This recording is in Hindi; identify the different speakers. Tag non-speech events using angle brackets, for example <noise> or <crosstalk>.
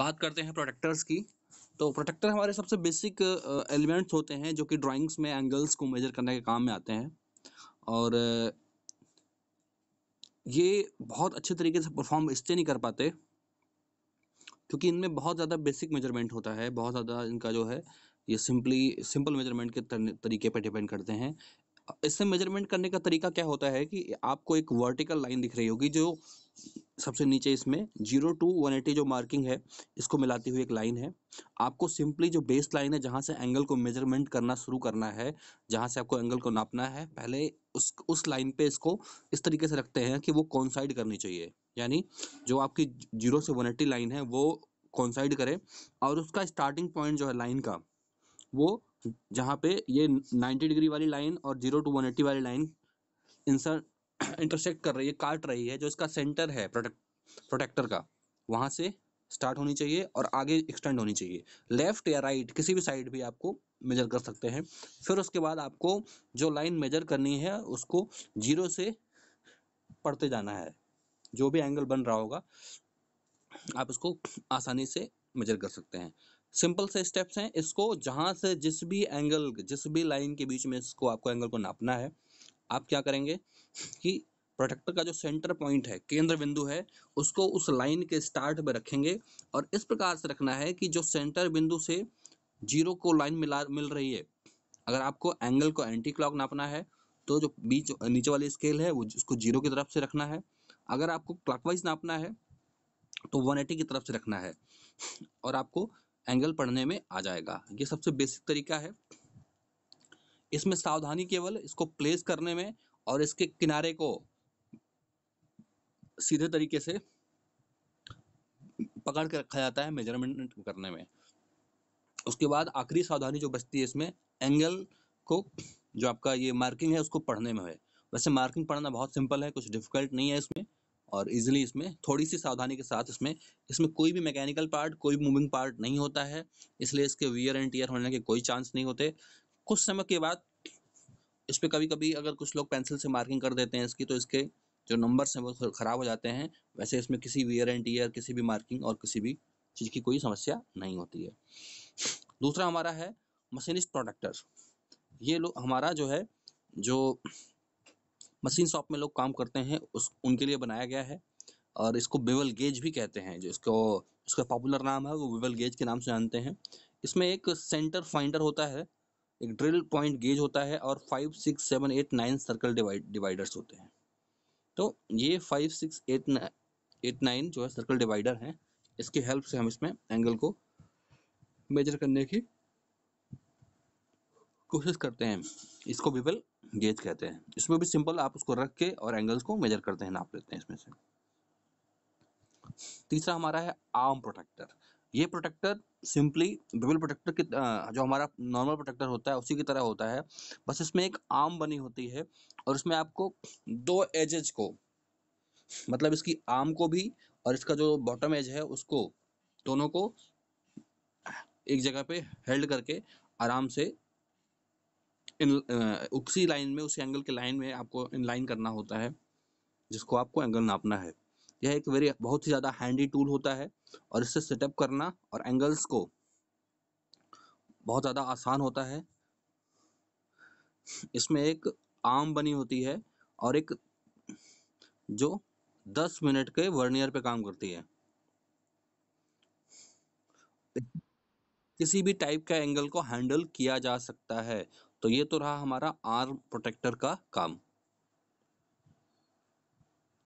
Speaker 1: बात करते हैं प्रोटेक्टर्स की तो प्रोटेक्टर हमारे सबसे बेसिक एलिमेंट्स होते हैं जो कि ड्राइंग्स में एंगल्स को मेजर करने के काम में आते हैं और ये बहुत अच्छे तरीके से परफॉर्म इसलिए नहीं कर पाते क्योंकि इनमें बहुत ज़्यादा बेसिक मेजरमेंट होता है बहुत ज़्यादा इनका जो है ये सिंपली सिंपल मेजरमेंट के तरीके पर डिपेंड करते हैं इससे मेजरमेंट करने का तरीका क्या होता है कि आपको एक वर्टिकल लाइन दिख रही होगी जो सबसे नीचे इसमें जीरो टू वन एटी जो मार्किंग है इसको मिलाती हुई एक लाइन है आपको सिंपली जो बेस लाइन है जहाँ से एंगल को मेजरमेंट करना शुरू करना है जहाँ से आपको एंगल को नापना है पहले उस उस लाइन पे इसको इस तरीके से रखते हैं कि वो कॉन्साइड करनी चाहिए यानी जो आपकी जीरो से वन एटी लाइन है वो कॉन्साइड करे और उसका स्टार्टिंग पॉइंट जो है लाइन का वो जहाँ पे ये नाइन्टी डिग्री वाली लाइन और जीरो टू वन एट्टी वाली लाइन इंसर्ट इंटरसेक्ट <clears throat> कर रही है काट रही है जो इसका सेंटर है प्रोटेक्ट प्रोटेक्टर का वहाँ से स्टार्ट होनी चाहिए और आगे एक्सटेंड होनी चाहिए लेफ्ट या राइट right, किसी भी साइड भी आपको मेजर कर सकते हैं फिर उसके बाद आपको जो लाइन मेजर करनी है उसको जीरो से पढ़ते जाना है जो भी एंगल बन रहा होगा आप उसको आसानी से मेजर कर सकते हैं सिंपल से स्टेप्स हैं इसको जहाँ से जिस भी एंगल जिस भी लाइन के बीच में इसको आपको एंगल को नापना है आप क्या करेंगे कि प्रोटेक्टर का जो सेंटर पॉइंट है केंद्र बिंदु है उसको उस लाइन के स्टार्ट में रखेंगे और इस प्रकार से रखना है कि जो सेंटर बिंदु से जीरो को लाइन मिला मिल रही है अगर आपको एंगल को एंटी क्लॉक नापना है तो जो बीच नीचे वाली स्केल है वो उसको जीरो की तरफ से रखना है अगर आपको क्लॉकवाइज नापना है तो 180 की तरफ से रखना है और आपको एंगल पढ़ने में आ जाएगा ये सबसे बेसिक तरीका है इसमें सावधानी केवल इसको प्लेस करने में और इसके किनारे को सीधे तरीके से पकड़ के रखा जाता है मेजरमेंट करने में उसके बाद आखिरी सावधानी जो बचती है इसमें एंगल को जो आपका ये मार्किंग है उसको पढ़ने में है वैसे मार्किंग पढ़ना बहुत सिंपल है कुछ डिफिकल्ट नहीं है इसमें और इजीली इसमें थोड़ी सी सावधानी के साथ इसमें इसमें कोई भी मैकेनिकल पार्ट कोई भी मूविंग पार्ट नहीं होता है इसलिए इसके वियर एंड टीयर होने के कोई चांस नहीं होते कुछ समय के बाद इस पर कभी कभी अगर कुछ लोग पेंसिल से मार्किंग कर देते हैं इसकी तो इसके जो नंबर्स हैं वो ख़राब हो जाते हैं वैसे इसमें किसी वियर एंड टीयर किसी भी मार्किंग और किसी भी चीज़ की कोई समस्या नहीं होती है दूसरा हमारा है मशीनिस्ट प्रोडक्टर ये लोग हमारा जो है जो मशीन शॉप में लोग काम करते हैं उस उनके लिए बनाया गया है और इसको बेवल गेज भी कहते हैं जो इसको इसका पॉपुलर नाम है वो बेवल गेज के नाम से जानते हैं इसमें एक सेंटर फाइंडर होता है एक ड्रिल पॉइंट गेज होता है और five six seven eight nine circle dividers होते हैं तो ये five six eight eight nine जो है सर्कल डिवाइडर हैं इसके हेल्प से हम इसमें एंगल को मेजर करने की कोशिश करते हैं इसको भी बीपल गेज कहते हैं इसमें भी सिंपल आप उसको रख के और एंगल्स को मेजर करते हैं नाप लेते हैं इसमें से तीसरा हमारा है आर्म प्रोटेक्टर ये प्रोटेक्टर सिंपली बिबल प्रोटेक्टर की जो हमारा नॉर्मल प्रोटेक्टर होता है उसी की तरह होता है बस इसमें एक आर्म बनी होती है और इसमें आपको दो एजेज को मतलब इसकी आर्म को भी और इसका जो बॉटम एज है उसको दोनों को एक जगह पे हेल्ड करके आराम से इन उसी लाइन में उसी एंगल के लाइन में आपको इन लाइन करना होता है जिसको आपको एंगल नापना है यह एक वेरी बहुत ही ज़्यादा हैंडी टूल होता है और इससे सेटअप करना और एंगल्स को बहुत ज़्यादा आसान होता है इसमें एक आम बनी होती है और एक जो 10 मिनट के वर्नियर पे काम करती है किसी भी टाइप का एंगल को हैंडल किया जा सकता है तो ये तो रहा हमारा आर्म प्रोटेक्टर का काम